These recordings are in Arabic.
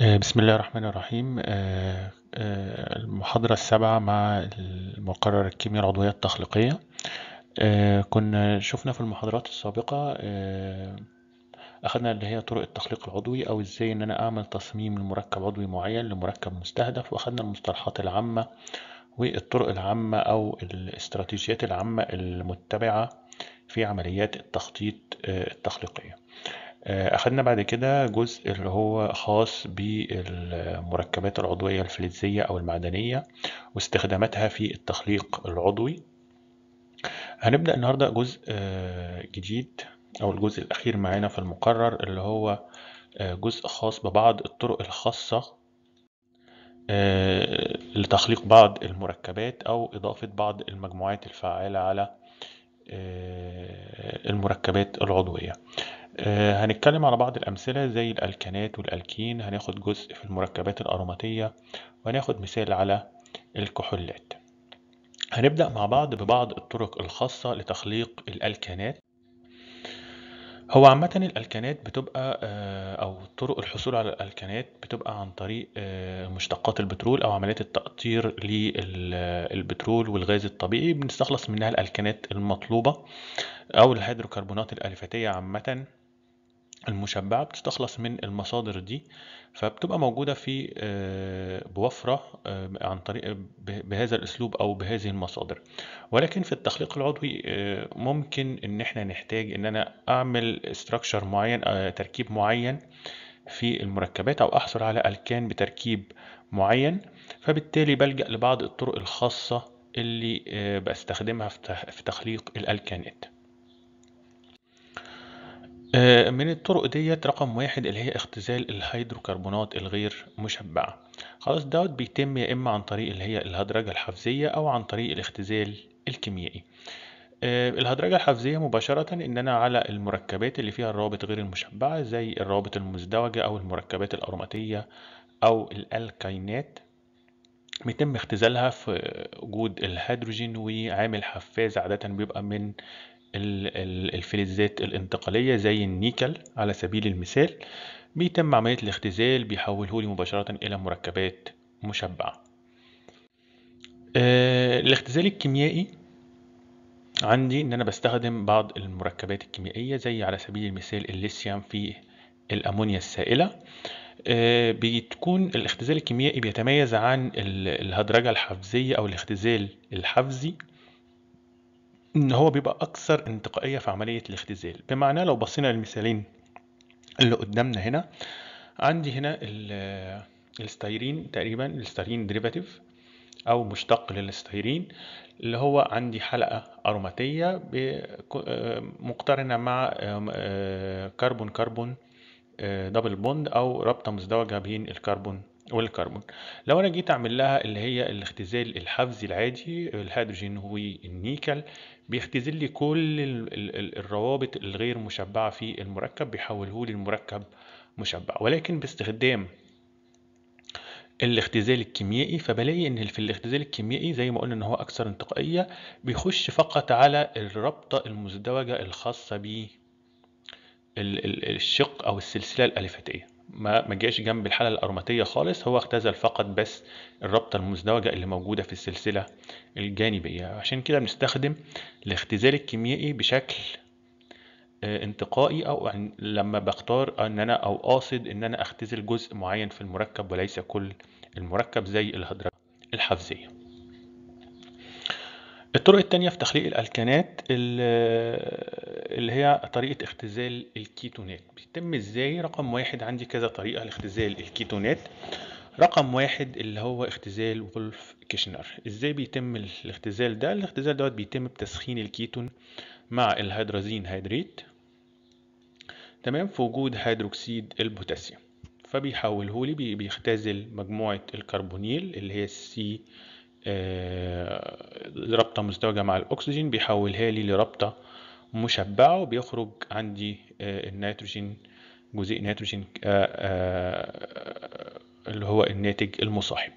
آه، بسم الله الرحمن الرحيم آه، آه، المحاضرة السابعة مع المقرر الكيمياء العضوية التخليقية كنا شفنا في المحاضرات السابقة أخدنا اللي هي طرق التخليق العضوي أو إزاي إن أنا أعمل تصميم لمركب عضوي معين لمركب مستهدف وأخدنا المصطلحات العامة والطرق العامة أو الاستراتيجيات العامة المتبعة في عمليات التخطيط التخليقية آه، أخدنا بعد كده جزء اللي هو خاص بالمركبات العضوية الفلزية أو المعدنية واستخداماتها في التخليق العضوي هنبدأ النهاردة جزء آه، جديد أو الجزء الأخير معانا في المقرر اللي هو آه، جزء خاص ببعض الطرق الخاصة لتخليق بعض المركبات أو إضافة بعض المجموعات الفعالة على المركبات العضوية آه، هنتكلم على بعض الأمثلة زي الألكانات والألكين هناخد جزء في المركبات الأروماتية وهناخد مثال على الكحولات هنبدأ مع بعض ببعض الطرق الخاصة لتخليق الألكانات هو عامة الألكانات بتبقى آه، أو طرق الحصول على الألكانات بتبقى عن طريق آه، مشتقات البترول أو عمليات التقطير للبترول والغاز الطبيعي بنستخلص منها الألكانات المطلوبة أو الهيدروكربونات الألفتية عامة المشبعة بتستخلص من المصادر دي فبتبقى موجودة في آه، بوفرة آه، عن طريق بهذا الأسلوب أو بهذه المصادر ولكن في التخليق العضوي آه، ممكن إن إحنا نحتاج إن أنا أعمل استراكشر معين تركيب معين في المركبات أو أحصل على ألكان بتركيب معين فبالتالي بلجأ لبعض الطرق الخاصة اللي بستخدمها في تخليق الألكانات آه، من الطرق ديت رقم واحد اللي هي اختزال الهيدروكربونات الغير مشبعة، خلاص دوت بيتم يا إما عن طريق اللي هي الهدرجة الحفزية أو عن طريق الاختزال الكيميائي، آه، الهدرجة الحفزية مباشرةً إن أنا على المركبات اللي فيها الروابط غير المشبعة زي الروابط المزدوجة أو المركبات الأروماتية أو الالكينات بيتم اختزالها في وجود الهيدروجين وعامل حفاز عادةً بيبقى من الفلزات الانتقالية زي النيكل على سبيل المثال بيتم عملية الاختزال بيحوله لي مباشرة إلى مركبات مشبعة آه، الاختزال الكيميائي عندي ان انا بستخدم بعض المركبات الكيميائيه زي على سبيل المثال الليثيوم في الامونيا السائله آه، بتكون الاختزال الكيميائي بيتميز عن الهدرجه الحفزيه او الاختزال الحفزي إن هو بيبقى أكثر انتقائية في عملية الاختزال بمعنى لو بصينا للمثالين اللي قدامنا هنا عندي هنا الستيرين تقريبا الستيرين ديريفاتيف او مشتق للستيرين اللي هو عندي حلقه اروماتيه مقترنه مع كربون كربون دبل بوند او رابطه مزدوجه بين الكربون والكربون لو انا جيت اعمل لها اللي هي الاختزال الحفزي العادي الهيدروجين والنيكل بيختزل لي كل الروابط الغير مشبعه في المركب بيحوله لي المركب مشبع ولكن باستخدام الاختزال الكيميائي فبلاقي ان في الاختزال الكيميائي زي ما قلنا ان هو اكثر انتقائيه بيخش فقط على الرابطه المزدوجه الخاصه ب الشق او السلسله الالفتيه ما ما جاش جنب الحاله الاروماتيه خالص هو اختزل فقط بس الرابطه المزدوجه اللي موجوده في السلسله الجانبيه عشان كده بنستخدم الاختزال الكيميائي بشكل آه، انتقائي او لما بختار ان انا او قاصد ان انا اختزل جزء معين في المركب وليس كل المركب زي الهضره الحفزيه الطرق التانية في تخليق الألكانات اللي هي طريقة اختزال الكيتونات بيتم ازاي رقم واحد عندي كذا طريقة لاختزال الكيتونات رقم واحد اللي هو اختزال وولف كيشنر ازاي بيتم الاختزال ده الاختزال دوت بيتم بتسخين الكيتون مع الهيدرازين هيدريت تمام في وجود هيدروكسيد البوتاسيوم فبيحوله لي بيختزل مجموعة الكربونيل اللي هي السي آه، رابطة مزدوجة مع الأكسجين بيحولها لي لرابطة مشبعة وبيخرج عندي آه، النيتروجين جزيء نيتروجين آه، اللي هو الناتج المصاحب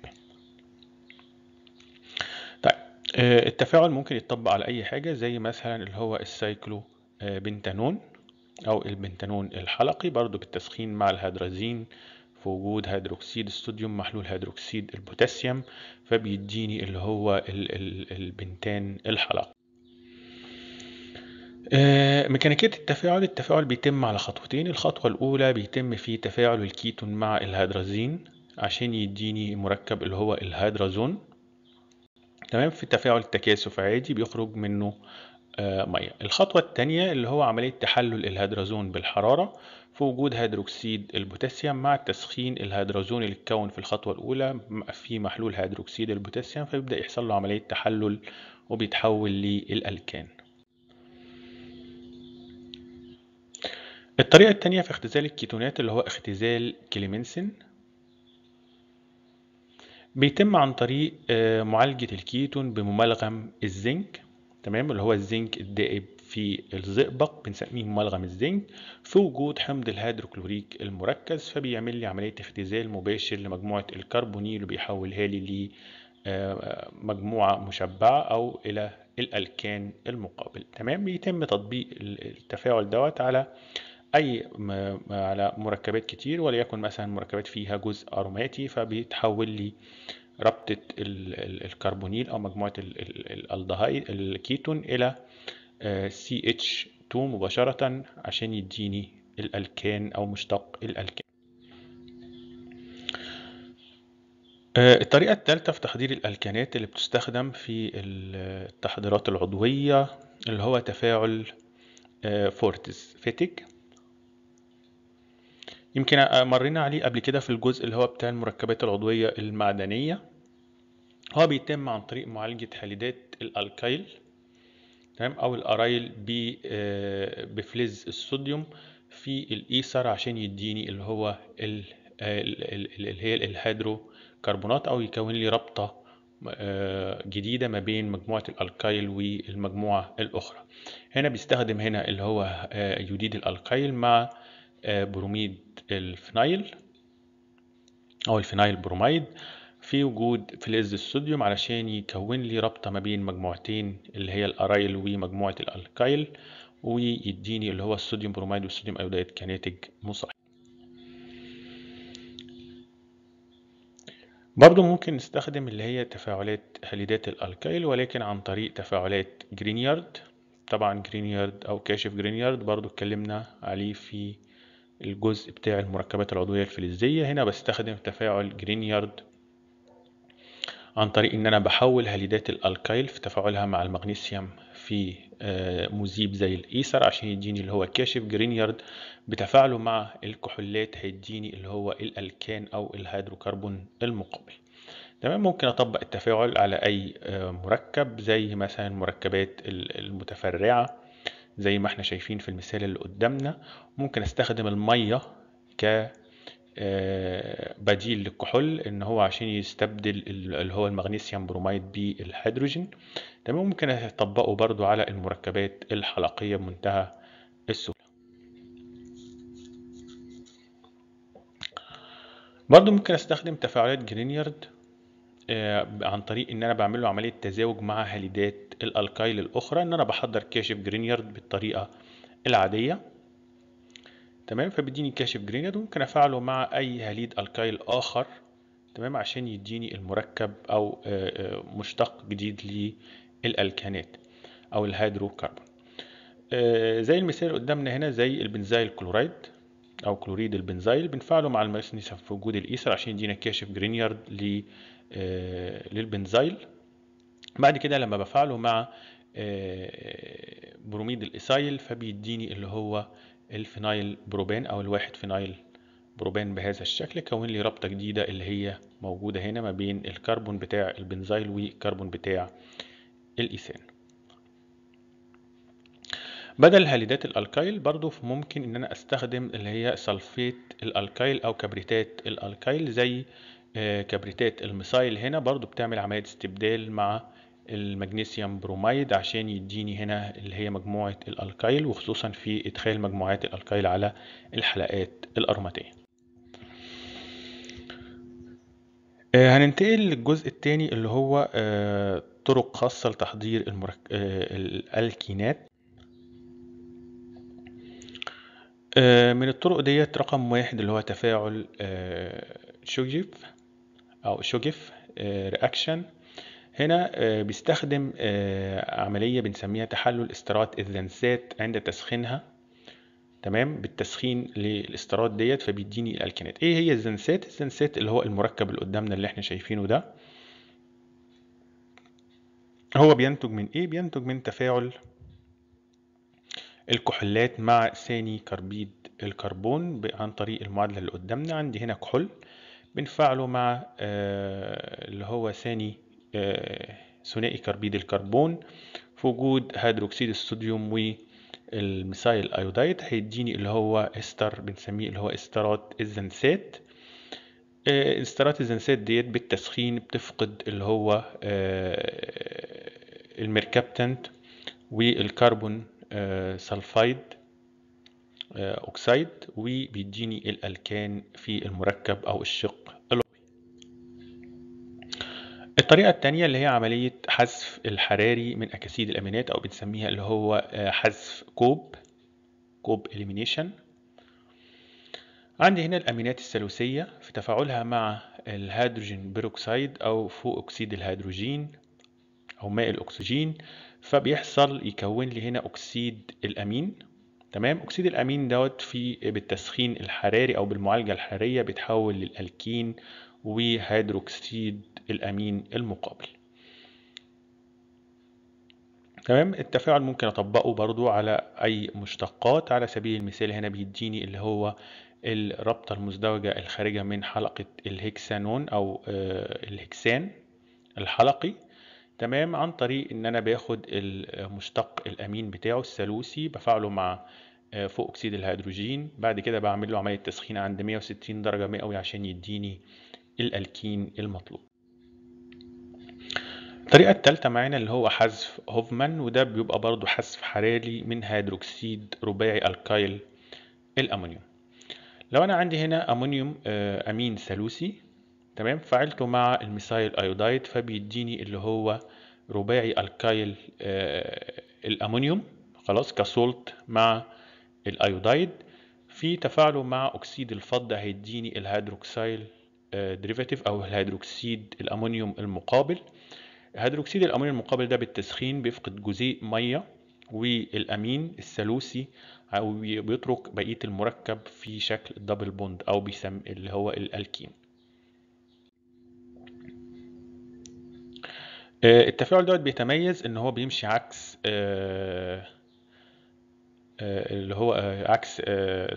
طيب التفاعل ممكن يتطبق على أي حاجة زي مثلا اللي هو السايكلو بنتانون أو البنتانون الحلقي برضو بالتسخين مع الهيدرازين في وجود هيدروكسيد الصوديوم محلول هيدروكسيد البوتاسيوم فبيديني اللي هو البنتان الحلق آه، ميكانيكية التفاعل التفاعل بيتم على خطوتين الخطوة الأولى بيتم فيه تفاعل الكيتون مع الهيدرازين عشان يديني مركب اللي هو الهيدرازون تمام في تفاعل تكاثف عادي بيخرج منه آه، ميه الخطوة الثانية اللي هو عملية تحلل الهيدرازون بالحرارة في وجود هيدروكسيد البوتاسيوم مع تسخين الهيدرازون اللي اتكون في الخطوة الأولى في محلول هيدروكسيد البوتاسيوم فيبدأ يحصل له عملية تحلل وبيتحول للألكان الطريقة التانية في اختزال الكيتونات اللي هو اختزال كليمنسن بيتم عن طريق آه، معالجة الكيتون بممالغم الزنك تمام اللي هو الزنك الدائب في الزئبق بنسميه ملغم الزنك في وجود حمض الهيدروكلوريك المركز فبيعمل لي عملية اختزال مباشر لمجموعة الكربونيل وبيحولها لي لمجموعة آه، آه، مشبعة أو إلى الألكان المقابل تمام بيتم تطبيق التفاعل دوت على اي على مركبات كتير وليكن مثلا مركبات فيها جزء اروماتي فبيتحول لي ربطة الكربونيل أو مجموعة الالدهايد الكيتون إلى آه، CH2 مباشرة عشان يديني الألكان أو مشتق الألكان آه، الطريقة الثالثة في تحضير الألكانات اللي بتستخدم في التحضيرات العضوية اللي هو تفاعل آه، فورتس فيتك يمكن مرينا عليه قبل كده في الجزء اللي هو بتاع المركبات العضوية المعدنية هو بيتم عن طريق معالجة حليدات الألكايل تمام أو الأرايل آه، بفلز الصوديوم في الإيثر عشان يديني اللي هو اللي هي الهيدرو كربونات أو يكون لي رابطة آه، جديدة ما بين مجموعة الألكايل والمجموعة الأخرى هنا بيستخدم هنا اللي هو آه، يوديد الألكايل مع بروميد الفنايل أو الفنايل بروميد في وجود فلز الصوديوم علشان يكون لي رابطة ما بين مجموعتين اللي هي الأرايل ومجموعة الألكايل ويديني اللي هو الصوديوم بروميد والصوديوم أيودايد كناتج مصاحب برضو ممكن نستخدم اللي هي تفاعلات هاليدات الألكايل ولكن عن طريق تفاعلات جرينيارد طبعا جرينيارد أو كاشف جرينيارد برضو اتكلمنا عليه في الجزء بتاع المركبات العضوية الفلزية هنا بستخدم تفاعل جرينيارد عن طريق ان انا بحول هاليدات الالكايل في تفاعلها مع المغنيسيوم في آه، مذيب زي الايثر عشان يديني اللي هو كاشف جرينيارد بتفاعله مع الكحولات هيديني اللي هو الالكان او الهيدروكربون المقابل تمام ممكن اطبق التفاعل على اي آه، مركب زي مثلا المركبات المتفرعه زي ما احنا شايفين في المثال اللي قدامنا ممكن استخدم الميه ك آه، بديل للكحول ان هو عشان يستبدل اللي هو المغنيسيوم بروميد بالهيدروجين تمام ممكن اطبقه برضو على المركبات الحلقيه بمنتهى السهوله برضو ممكن استخدم تفاعلات جرينيارد آه، عن طريق ان انا بعمل له عمليه تزاوج مع هاليدات الالكايل الاخرى ان انا بحضر كاشف جرينيارد بالطريقه العاديه تمام فبيديني كاشف جرينيد وممكن افعله مع اي هليد الكايل اخر تمام عشان يديني المركب او آه، آه، مشتق جديد للالكانات او الهيدروكربون آه، زي المثال اللي قدامنا هنا زي البنزايل كلورايد او كلوريد البنزايل بنفعله مع المايوسنيس في وجود الايثر عشان يدينا كاشف جرينيارد للبنزايل بعد كده لما بفعله مع بروميد الايثايل فبيديني اللي هو الفينايل بروبان او الواحد فينايل بروبان بهذا الشكل كون لي رابطه جديده اللي هي موجوده هنا ما بين الكربون بتاع البنزايل والكربون بتاع الايثان بدل هاليدات الالكايل برضو ممكن ان انا استخدم اللي هي سلفيت الالكايل او كبريتات الالكايل زي آه، كبريتات الميثايل هنا برضو بتعمل عمليه استبدال مع المغنيسيوم بروميد عشان يديني هنا اللي هي مجموعة الألكايل وخصوصا في إدخال مجموعات الألكايل على الحلقات الأروماتية آه، هننتقل للجزء الثاني اللي هو آه، طرق خاصة لتحضير المرك... آه، الألكينات من الطرق ديت رقم واحد اللي هو تفاعل شوجف أو شوجف رياكشن هنا آه، بيستخدم آه، عملية بنسميها تحلل استرات الذنسات عند تسخينها تمام بالتسخين للاسترات ديت فبيديني الالكينات ايه هي الزنسات الزنسات اللي هو المركب اللي قدامنا اللي احنا شايفينه ده هو بينتج من ايه بينتج من تفاعل الكحولات مع ثاني كربيد الكربون عن طريق المعادله اللي قدامنا عندي هنا كحول بنفعله مع آه اللي هو ثاني آه، ثنائي كربيد الكربون في وجود هيدروكسيد الصوديوم والميثايل ايودايد هيديني اللي هو استر بنسميه اللي هو استرات الزنسات آه، استرات الزنسات ديت بالتسخين بتفقد اللي هو آه، الميركابتنت والكربون سلفايد اوكسيد وبيديني الالكان في المركب او الشق الطريقة التانية اللي هي عملية حذف الحراري من أكاسيد الأمينات أو بنسميها اللي هو آه، حذف كوب كوب إليمينيشن عندي هنا الأمينات الثالوثية في تفاعلها مع الهيدروجين بيروكسيد أو فوق أكسيد الهيدروجين أو ماء الأكسجين فبيحصل يكون لي هنا أكسيد الأمين تمام أكسيد الأمين دوت في بالتسخين الحراري أو بالمعالجة الحرارية بيتحول للألكين وهيدروكسيد الامين المقابل تمام التفاعل ممكن اطبقه برضو على اي مشتقات على سبيل المثال هنا بيديني اللي هو الرابطة المزدوجة الخارجة من حلقة الهكسانون او آه، الهكسان الحلقي تمام عن طريق ان انا باخد المشتق الامين بتاعه الثالوثي بفعله مع آه، فوق اكسيد الهيدروجين بعد كده بعمل له عملية تسخين عند 160 درجة مئوي عشان يديني الألكين المطلوب الطريقة التالتة معانا اللي هو حذف هوفمان وده بيبقى برضو حذف حراري من هيدروكسيد رباعي الكايل الأمونيوم لو أنا عندي هنا أمونيوم آه، أمين ثالوثي تمام فعلته مع الميثايل أيودايد فبيديني اللي هو رباعي الكايل آه، الأمونيوم خلاص كسولت مع الأيودايد في تفاعله مع أكسيد الفضة هيديني الهيدروكسيل ديريفاتيف آه، او الهيدروكسيد الامونيوم المقابل هيدروكسيد الامونيوم المقابل ده بالتسخين بيفقد جزيء ميه والامين الثالوثي او بيترك بقيه المركب في شكل دبل بوند او بيسم اللي هو الالكين آه، التفاعل دوت بيتميز ان هو بيمشي عكس آه، اللي هو عكس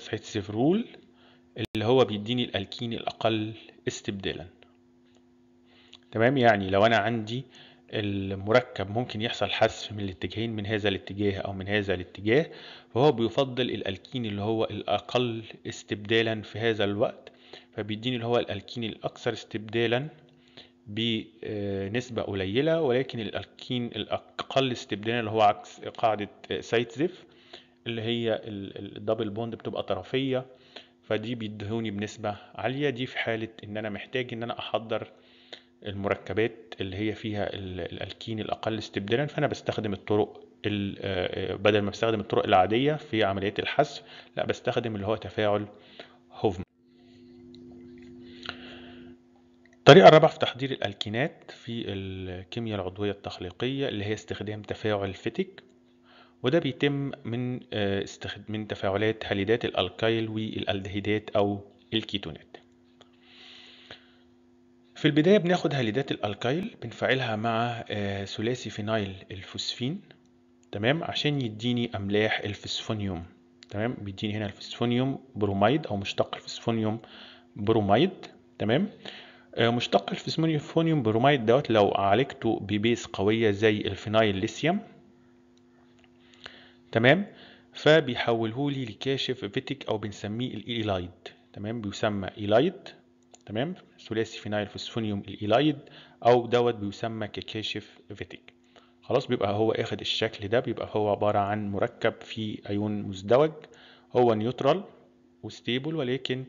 سايت سيفرول اللي هو بيديني الالكين الاقل استبدالا تمام يعني لو انا عندي المركب ممكن يحصل حذف من الاتجاهين من هذا الاتجاه او من هذا الاتجاه فهو بيفضل الالكين اللي هو الاقل استبدالا في هذا الوقت فبيديني اللي هو الالكين الاكثر استبدالا بنسبة قليلة ولكن الألكين الأقل استبدالا اللي هو عكس قاعدة سايتزيف اللي هي الدبل بوند بتبقى طرفية فدي بيدهوني بنسبة عالية دي في حالة ان انا محتاج ان انا احضر المركبات اللي هي فيها الالكين الاقل استبدالا فانا بستخدم الطرق آه، بدل ما بستخدم الطرق العادية في عملية الحذف لا بستخدم اللي هو تفاعل هوفمان الطريقة الرابعة في تحضير الألكينات في الكيمياء العضوية التخليقية اللي هي استخدام تفاعل فيتك وده بيتم من آه، من تفاعلات هاليدات الالكايل والالدهيدات او الكيتونات في البداية بناخد هاليدات الألكايل بنفعلها مع آه، ثلاثي فينايل الفوسفين تمام عشان يديني أملاح الفسفونيوم تمام بيديني هنا الفسفونيوم بروميد أو مشتق الفسفونيوم بروميد تمام آه، مشتق الفسفونيوم بروميد دوت لو عالجته ببيس قوية زي الفينايل ليثيوم تمام فبيحوله لي لكاشف فيتيك او بنسميه الايلايد تمام بيسمى ايلايد تمام ثلاثي فينايل فوسفونيوم الايلايد او دوت بيسمى ككاشف فيتيك خلاص بيبقى هو اخد الشكل ده بيبقى هو عبارة عن مركب فيه ايون مزدوج هو نيوترال وستيبل ولكن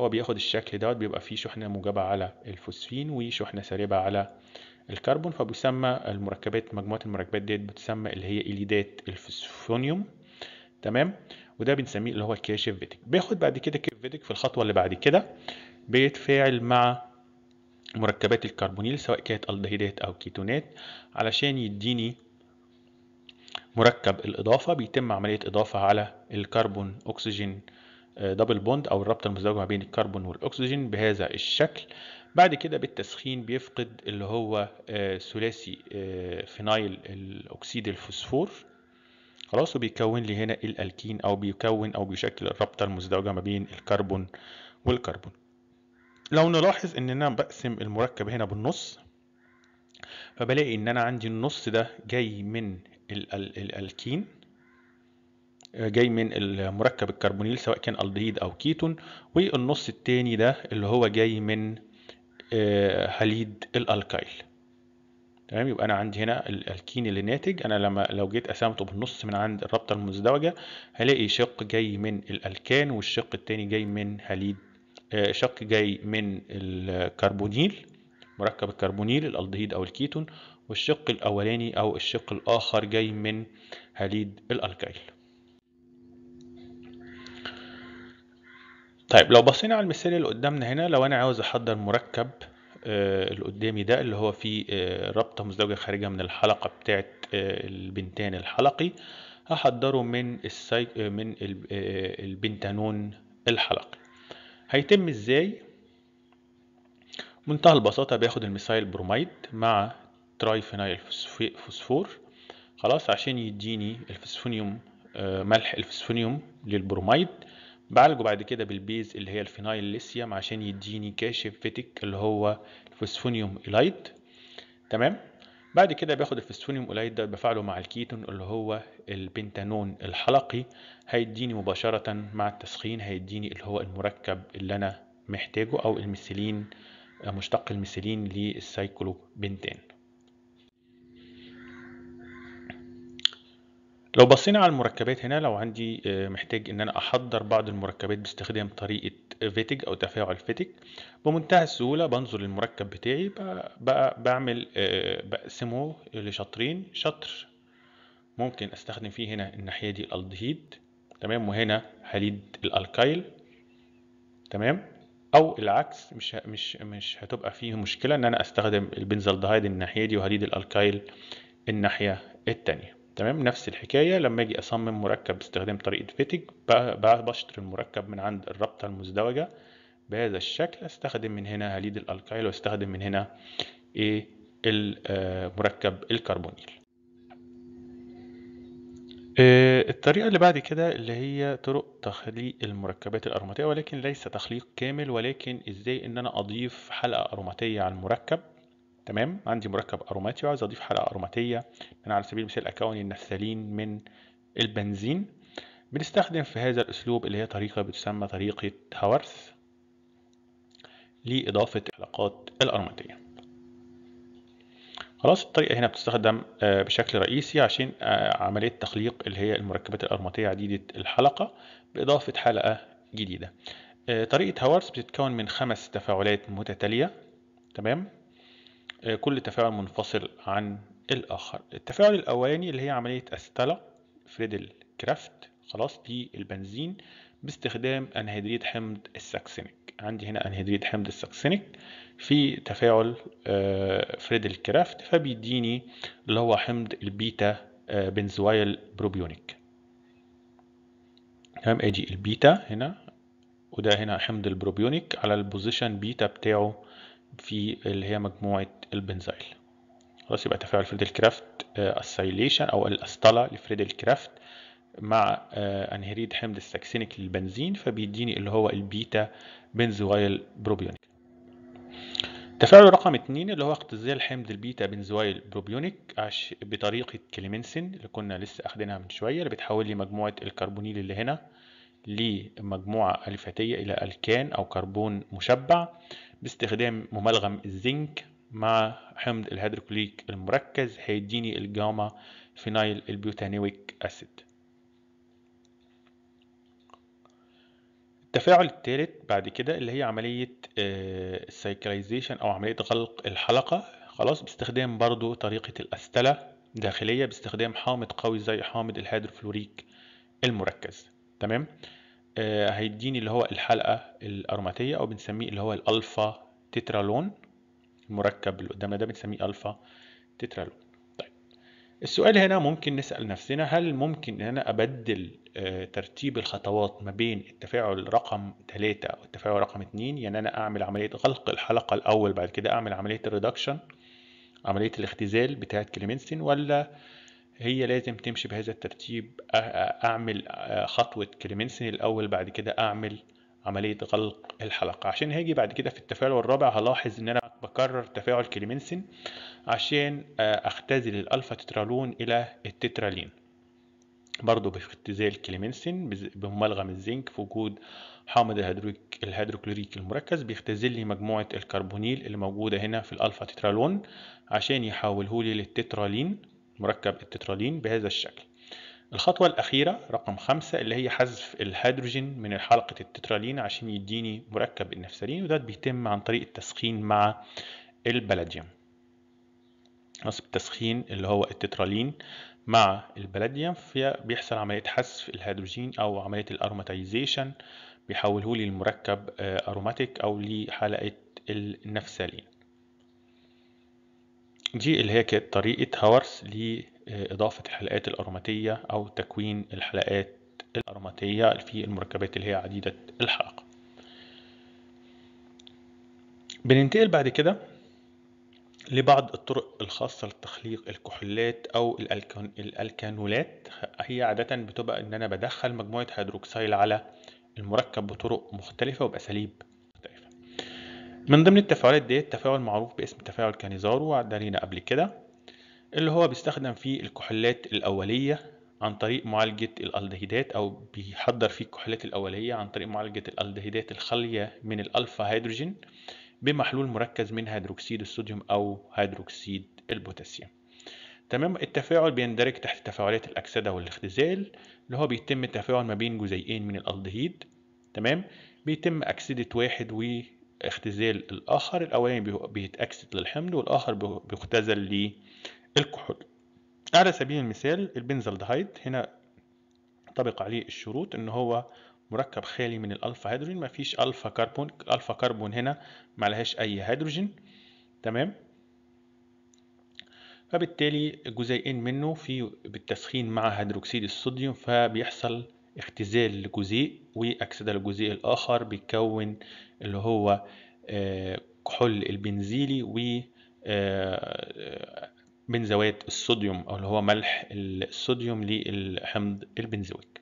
هو بياخد الشكل دوت بيبقى فيه شحنة موجبة على الفوسفين وشحنة سريبه على الكربون فبيسمى المركبات مجموعة المركبات ديت بتسمى اللي هي إليدات الفسفونيوم تمام وده بنسميه اللي هو الكاشف فيتك بياخد بعد كده كيفيتك في الخطوة اللي بعد كده بيتفاعل مع مركبات الكربونيل سواء كانت الدهيدات أو كيتونات علشان يديني مركب الإضافة بيتم عملية إضافة على الكربون أكسجين دبل آه، بوند أو الرابطة المزدوجة ما بين الكربون والأكسجين بهذا الشكل بعد كده بالتسخين بيفقد اللي هو آه، ثلاثي آه، فينايل الأكسيد الفوسفور خلاص وبيكون لي هنا الالكين او بيكون او بيشكل الرابطه المزدوجه ما بين الكربون والكربون لو نلاحظ ان انا بقسم المركب هنا بالنص فبلاقي ان انا عندي النص ده جاي من الالكين آه، جاي من المركب الكربونيل سواء كان الدهيد او كيتون والنص التاني ده اللي هو جاي من حليد آه، الالكايل تمام يبقى انا عندي هنا الالكين اللي ناتج انا لما لو جيت قسمته بالنص من عند الرابطه المزدوجه هلاقي شق جاي من الالكان والشق التاني جاي من حليد آه، شق جاي من الكربونيل مركب الكربونيل الالدهيد او الكيتون والشق الاولاني او الشق الاخر جاي من حليد الالكايل طيب لو بصينا على المثال اللي قدامنا هنا لو انا عاوز احضر مركب آه، اللي قدامي ده اللي هو فيه آه، رابطة مزدوجة خارجة من الحلقة بتاعت آه، البنتان الحلقي هحضره من السي... من البنتانون الحلقي هيتم ازاي منتهى البساطة باخد الميثايل بروميد مع تراي فينايل فوسفور خلاص عشان يديني الفسفونيوم ملح الفسفونيوم للبروميد بعالجه بعد كده بالبيز اللي هي الفينايل ليثيوم عشان يديني كاشف فيتك اللي هو فوسفونيوم ايلايد تمام بعد كده باخد الفوسفونيوم ايلايد ده بفعله مع الكيتون اللي هو البنتانون الحلقي هيديني مباشرة مع التسخين هيديني اللي هو المركب اللي أنا محتاجه أو الميسيلين مشتق الميسيلين للسايكلوبنتان لو بصينا على المركبات هنا لو عندي آه، محتاج ان انا احضر بعض المركبات باستخدام طريقة فيتج او تفاعل فيتج بمنتهى السهولة بنظر للمركب بتاعي بقى, بعمل آه، بقسمه لشطرين شطر ممكن استخدم فيه هنا الناحية دي الالدهيد تمام وهنا حديد الالكايل تمام او العكس مش مش مش هتبقى فيه مشكلة ان انا استخدم البنزلدهايد الناحية دي وحديد الالكايل الناحية التانية تمام نفس الحكاية لما اجي اصمم مركب باستخدام طريقة فيتج بشطر المركب من عند الرابطة المزدوجة بهذا الشكل استخدم من هنا هليد الالكايل واستخدم من هنا ايه المركب آه، الكربونيل آه، الطريقة اللي بعد كده اللي هي طرق تخليق المركبات الأروماتية ولكن ليس تخليق كامل ولكن إزاي إن أنا أضيف حلقة أروماتية على المركب تمام عندي مركب أروماتي وعايز أضيف حلقة أروماتية من على سبيل المثال أكون النسالين من البنزين بنستخدم في هذا الأسلوب اللي هي طريقة بتسمى طريقة هاورث لإضافة الحلقات الأروماتية خلاص الطريقة هنا بتستخدم آه، بشكل رئيسي عشان آه، عملية تخليق اللي هي المركبات الأروماتية عديدة الحلقة بإضافة حلقة جديدة آه، طريقة هاورث بتتكون من خمس تفاعلات متتالية تمام آه، كل تفاعل منفصل عن الآخر التفاعل الأولاني اللي هي عملية أستلا فريدل كرافت خلاص دي البنزين باستخدام أنهيدريد حمض الساكسينيك عندي هنا أنهيدريد حمض الساكسينيك في تفاعل آه، فريدل كرافت فبيديني اللي هو حمض البيتا آه، بنزويل بروبيونيك تمام أجي البيتا هنا وده هنا حمض البروبيونيك على البوزيشن بيتا بتاعه في اللي هي مجموعة البنزايل خلاص يبقى تفاعل فريدل كرافت اسيليشن آه، او الاسطلة لفريدل كرافت مع آه، أنهريد حمض الساكسينيك للبنزين فبيديني اللي هو البيتا بنزويل بروبيونيك تفاعل رقم اتنين اللي هو اختزال حمض البيتا بنزويل بروبيونيك بطريقة كليمنسن اللي كنا لسه اخدينها من شوية اللي بتحول لي مجموعة الكربونيل اللي هنا لمجموعة أليفاتية إلى ألكان أو كربون مشبع باستخدام مملغم الزنك مع حمض الهيدروكليك المركز هيديني الجاما فينايل البيوتانيويك أسيد التفاعل الثالث بعد كده اللي هي عملية السايكلايزيشن آه، أو عملية غلق الحلقة خلاص باستخدام برضو طريقة الأستلة داخلية باستخدام حامض قوي زي حامض الهيدروفلوريك المركز تمام آه هيديني اللي هو الحلقه الارماتيه او بنسميه اللي هو الالفا تترالون المركب اللي قدامنا ده بنسميه الفا تترالون طيب السؤال هنا ممكن نسال نفسنا هل ممكن ان انا ابدل آه ترتيب الخطوات ما بين التفاعل رقم 3 والتفاعل رقم 2 يعني انا اعمل عمليه غلق الحلقه الاول بعد كده اعمل عمليه الريدكشن عمليه الاختزال بتاعه كليمنسن ولا هي لازم تمشي بهذا الترتيب اعمل خطوه كليمنسن الاول بعد كده اعمل عمليه غلق الحلقه عشان هاجي بعد كده في التفاعل الرابع هلاحظ ان انا بكرر تفاعل كليمنسن عشان اختزل الالفا تترالون الى التترالين برضه باختزال كليمنسن بملغم الزنك في وجود حامض الهيدروك الهيدروكلوريك المركز بيختزل لي مجموعة الكربونيل اللي موجودة هنا في الألفا تترالون عشان يحولهولي للتترالين مركب التترالين بهذا الشكل الخطوة الأخيرة رقم خمسة اللي هي حذف الهيدروجين من حلقة التترالين عشان يديني مركب النفسالين وده بيتم عن طريق التسخين مع البلاديوم نصب التسخين اللي هو التترالين مع البلاديوم بيحصل عملية حذف الهيدروجين أو عملية الأروماتيزيشن بيحوله للمركب آه، أروماتيك أو لحلقة النفسالين دي اللي هي كانت طريقة هاورس لإضافة آه، الحلقات الأروماتية أو تكوين الحلقات الأروماتية في المركبات اللي هي عديدة الحلقة بننتقل بعد كده لبعض الطرق الخاصة لتخليق الكحولات أو الألكانولات هي عادة بتبقى إن أنا بدخل مجموعة هيدروكسيل على المركب بطرق مختلفة وبأساليب من ضمن التفاعلات دي تفاعل معروف باسم تفاعل كانيزارو وعدلينا قبل كده اللي هو بيستخدم في الكحولات الأولية عن طريق معالجة الألدهيدات أو بيحضر فيه الكحولات الأولية عن طريق معالجة الألدهيدات الخالية من الألفا هيدروجين بمحلول مركز من هيدروكسيد الصوديوم أو هيدروكسيد البوتاسيوم تمام التفاعل بيندرج تحت تفاعلات الأكسدة والاختزال اللي هو بيتم التفاعل ما بين جزيئين من الألدهيد تمام بيتم أكسدة واحد و اختزال الآخر الأولاني بيتأكسد للحمض والآخر بيختزل للكحول على سبيل المثال البنزالدهايد هنا طبق عليه الشروط ان هو مركب خالي من الالفا هيدروجين مفيش الفا كربون الفا كربون هنا معلهاش اي هيدروجين تمام فبالتالي جزيئين منه في بالتسخين مع هيدروكسيد الصوديوم فبيحصل اختزال لجزيء واكسده الجزيء الاخر بيتكون اللي هو آه، كحول البنزيلي و آه، آه، بنزوات الصوديوم او اللي هو ملح الصوديوم للحمض البنزويك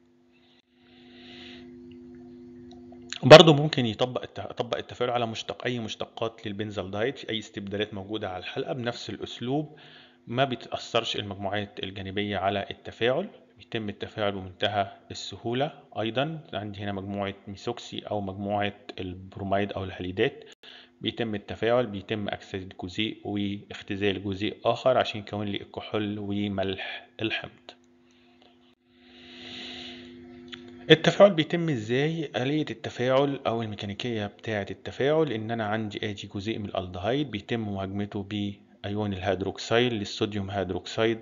برضه ممكن يطبق يطبق التفاعل على مشتق اي مشتقات للبنزل دايت اي استبدالات موجوده على الحلقه بنفس الاسلوب ما بتاثرش المجموعات الجانبيه على التفاعل يتم التفاعل بمنتهى السهولة أيضا عندي هنا مجموعة ميثوكسي أو مجموعة البروميد أو الحليدات بيتم التفاعل بيتم أكسيد جزيء واختزال جزيء آخر عشان يكون لي الكحول وملح الحمض التفاعل بيتم ازاي آلية التفاعل او الميكانيكية بتاعة التفاعل ان انا عندي آجي جزيء من الالدهايد بيتم مهاجمته بايون الهيدروكسيد للصوديوم هيدروكسيد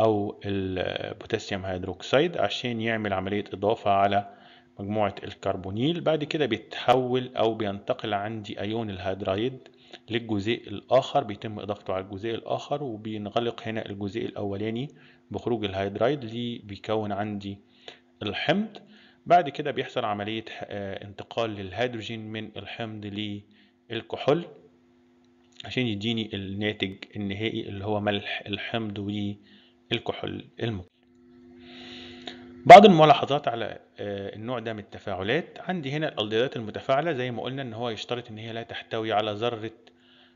أو البوتاسيوم هيدروكسيد عشان يعمل عملية إضافة على مجموعة الكربونيل بعد كده بيتحول أو بينتقل عندي أيون الهيدرايد للجزيء الآخر بيتم إضافته على الجزيء الآخر وبينغلق هنا الجزيء الأولاني بخروج الهيدرايد اللي بيكون عندي الحمض بعد كده بيحصل عملية آه، انتقال للهيدروجين من الحمض للكحول عشان يديني الناتج النهائي اللي هو ملح الحمض والكحول الكحول المكين بعض الملاحظات على آه، النوع ده من التفاعلات عندي هنا الالدهيدات المتفاعله زي ما قلنا ان هو يشترط ان هي لا تحتوي على ذره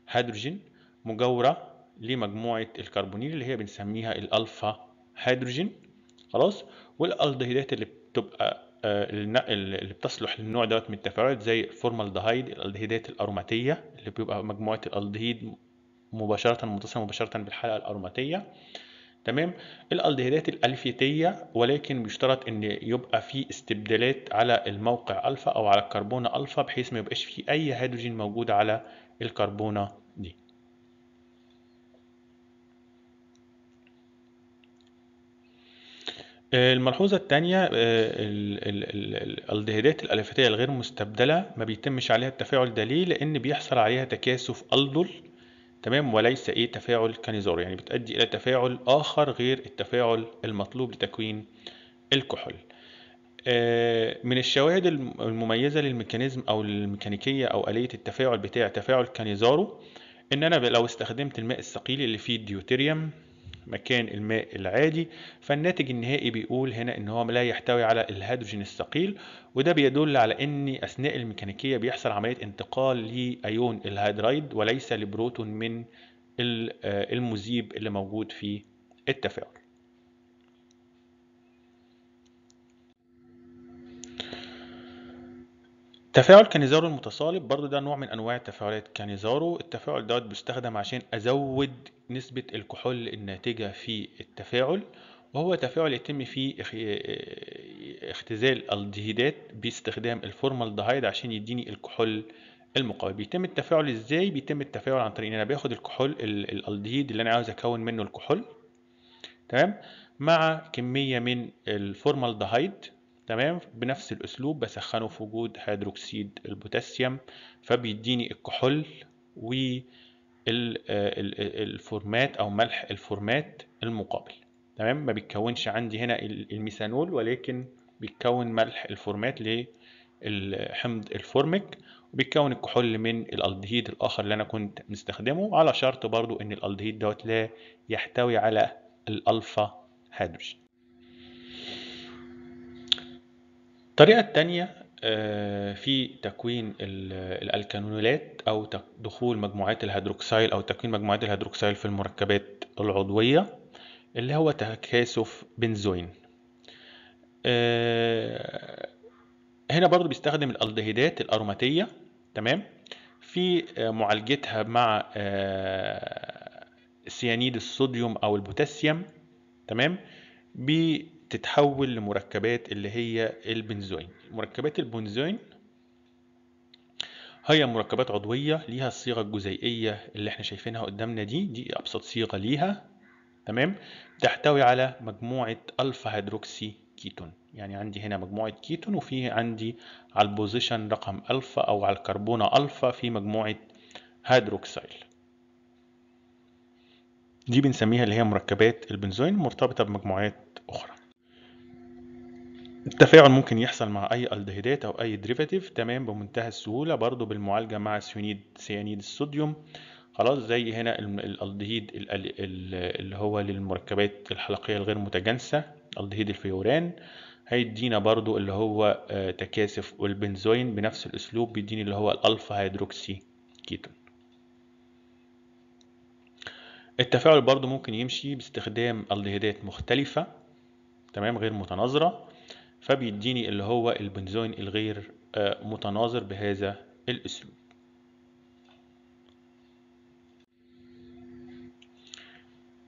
هيدروجين مجاوره لمجموعه الكربونيل اللي هي بنسميها الالفا هيدروجين خلاص والالدهيدات اللي بتبقى آه، اللي بتصلح للنوع دوت من التفاعلات زي الفورمالدهيد الالدهيدات الاروماتيه اللي بيبقى مجموعه الالدهيد مباشره متصله مباشره بالحلقه الاروماتيه تمام الالدهيدات الالفيتيه ولكن بيشترط ان يبقى في استبدالات على الموقع الفا او على الكربونه الفا بحيث ما يبقاش في اي هيدروجين موجود على الكربونه دي الملحوظة الثانية الالدهيدات آه، الالفيتيه الغير مستبدلة ما بيتمش عليها التفاعل ده ليه؟ لأن بيحصل عليها تكاثف ألدول تمام وليس ايه تفاعل كنيزار يعني بتؤدي الى تفاعل اخر غير التفاعل المطلوب لتكوين الكحول آه، من الشواهد المميزه للميكانيزم او الميكانيكيه او اليه التفاعل بتاع تفاعل كانيزارو ان انا لو استخدمت الماء الثقيل اللي فيه ديوتيريوم مكان الماء العادي فالناتج النهائي بيقول هنا ان هو لا يحتوي على الهيدروجين الثقيل وده بيدل على ان اثناء الميكانيكيه بيحصل عمليه انتقال لايون الهيدرايد وليس لبروتون من آه، المذيب اللي موجود في التفاعل تفاعل كانيزارو المتصالب برضو ده نوع من انواع تفاعلات كانيزارو التفاعل دوت بيستخدم عشان ازود نسبة الكحول الناتجة في التفاعل وهو تفاعل يتم فيه آه، اختزال الديهيدات باستخدام الفورمالدهايد عشان يديني الكحول المقاوم بيتم التفاعل ازاي بيتم التفاعل عن طريق ان انا باخد الكحول الالدهيد اللي انا عاوز اكون منه الكحول تمام مع كميه من الفورمالدهايد تمام بنفس الاسلوب بسخنه في وجود هيدروكسيد البوتاسيوم فبيديني الكحول والفورمات آه، آه، او ملح الفورمات المقابل تمام ما بيتكونش عندي هنا الميثانول ولكن بيتكون ملح الفورمات للحمض الفورميك وبيتكون الكحول من الالدهيد الاخر اللي انا كنت مستخدمه على شرط برضو ان الالدهيد دوت لا يحتوي على الالفا هيدروجين الطريقة التانية آه، في تكوين الالكانولات أو دخول مجموعات الهيدروكسيل أو تكوين مجموعات الهيدروكسيل في المركبات العضوية اللي هو تكاثف بنزوين آه، هنا برضو بيستخدم الالدهيدات الأروماتية تمام في آه، معالجتها مع سيانيد الصوديوم أو البوتاسيوم تمام تتحول لمركبات اللي هي البنزوين مركبات البنزوين هي مركبات عضوية ليها الصيغة الجزيئية اللي احنا شايفينها قدامنا دي دي أبسط صيغة ليها تمام تحتوي على مجموعة ألفا هيدروكسي كيتون يعني عندي هنا مجموعة كيتون وفي عندي على البوزيشن رقم ألفا أو على الكربونة ألفا في مجموعة هيدروكسيل دي بنسميها اللي هي مركبات البنزوين مرتبطة بمجموعات أخرى التفاعل ممكن يحصل مع اي الدهيدات او اي ديريفاتيف تمام بمنتهى السهوله برضو بالمعالجه مع سيونيد سيانيد الصوديوم خلاص زي هنا الالدهيد اللي هو للمركبات الحلقيه الغير متجانسه الدهيد الفيوران هيدينا برضو اللي هو آه، تكاثف والبنزوين بنفس الاسلوب بيديني اللي هو الالفا هيدروكسي كيتون التفاعل برضو ممكن يمشي باستخدام الدهيدات مختلفه تمام غير متناظره فبيديني اللي هو البنزوين الغير آه، متناظر بهذا الاسلوب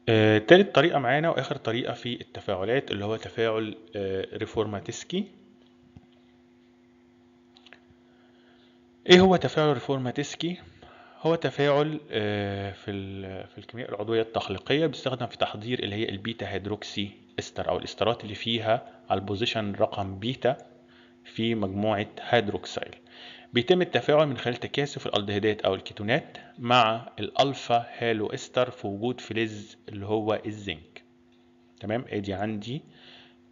آه، تالت طريقة معانا وآخر طريقة في التفاعلات اللي هو تفاعل آه، ريفورماتسكي إيه هو تفاعل ريفورماتسكي؟ هو تفاعل في, في الكيمياء العضوية التخليقية بيستخدم في تحضير اللي هي البيتا هيدروكسي الاستر او الاسترات اللي فيها على البوزيشن رقم بيتا في مجموعه هيدروكسيل بيتم التفاعل من خلال تكاثف الالدهيدات او الكيتونات مع الالفا هالو استر في وجود فلز اللي هو الزنك تمام ادي عندي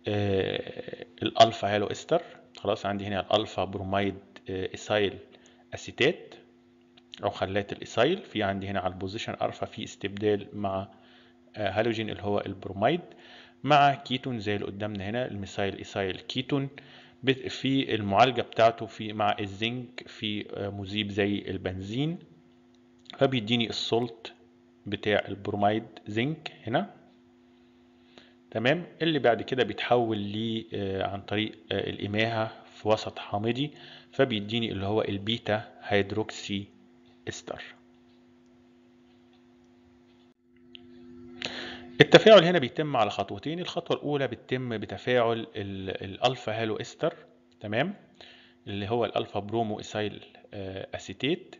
آه الالفا هالو استر خلاص عندي هنا الالفا بروميد آه اسايل اسيتات او خلات الاسايل في عندي هنا على البوزيشن الفا في استبدال مع آه هالوجين اللي هو البروميد مع كيتون زي اللي قدامنا هنا الميثايل ايثايل كيتون في المعالجة بتاعته في مع الزنك في آه، مذيب زي البنزين فبيديني السولت بتاع البروميد زنك هنا تمام اللي بعد كده بيتحول لي آه، عن طريق آه، الإماهة في وسط حامضي فبيديني اللي هو البيتا هيدروكسي استر التفاعل هنا بيتم على خطوتين الخطوة الأولى بتتم بتفاعل الألفا هالو إستر تمام اللي هو الألفا برومو إسايل آه، أسيتيت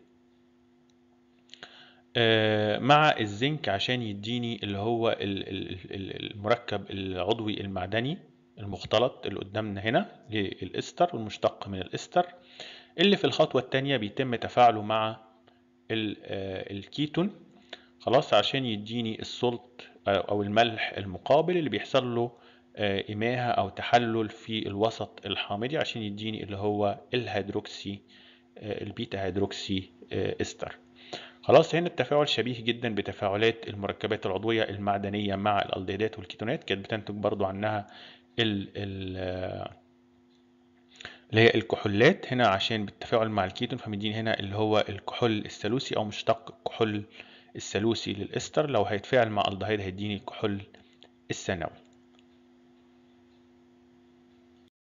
آه، مع الزنك عشان يديني اللي هو المركب العضوي المعدني المختلط اللي قدامنا هنا للإستر المشتق من الإستر اللي في الخطوة الثانية بيتم تفاعله مع آه، الكيتون خلاص عشان يديني السلط او الملح المقابل اللي بيحصل له آه، إماهة أو تحلل في الوسط الحامضي عشان يديني اللي هو الهيدروكسي آه، البيتا هيدروكسي آه، استر خلاص هنا التفاعل شبيه جدا بتفاعلات المركبات العضوية المعدنية مع الألديدات والكيتونات كانت بتنتج برضو عنها ال اللي هي الكحولات هنا عشان بالتفاعل مع الكيتون فمديني هنا اللي هو الكحول الثالوثي أو مشتق كحول الثالوثي للاستر لو هيتفاعل مع الدهيد هيديني الكحول الثانوي